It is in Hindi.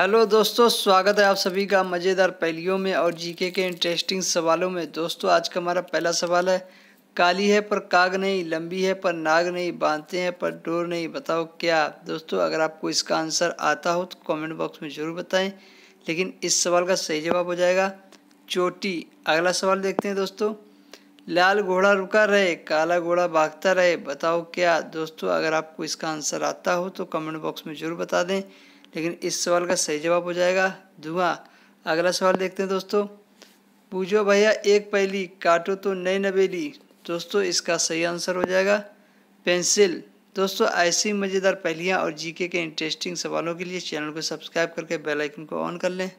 हेलो दोस्तों स्वागत है आप सभी का मज़ेदार पहलियों में और जीके के इंटरेस्टिंग सवालों में दोस्तों आज का हमारा पहला सवाल है काली है पर काग नहीं लंबी है पर नाग नहीं बांधते हैं पर डोर नहीं बताओ क्या दोस्तों अगर आपको इसका आंसर आता हो तो कमेंट बॉक्स में ज़रूर बताएं लेकिन इस सवाल का सही जवाब हो जाएगा चोटी अगला सवाल देखते हैं दोस्तों लाल घोड़ा रुका रहे काला घोड़ा भागता रहे बताओ क्या दोस्तों अगर आपको इसका आंसर आता हो तो कमेंट बॉक्स में ज़रूर बता दें लेकिन इस सवाल का सही जवाब हो जाएगा धुआं अगला सवाल देखते हैं दोस्तों पूछो भैया एक पहली काटो तो नई नवेली दोस्तों इसका सही आंसर हो जाएगा पेंसिल दोस्तों ऐसी मज़ेदार पहलियाँ और जीके के इंटरेस्टिंग सवालों के लिए चैनल को सब्सक्राइब करके बेल आइकन को ऑन कर लें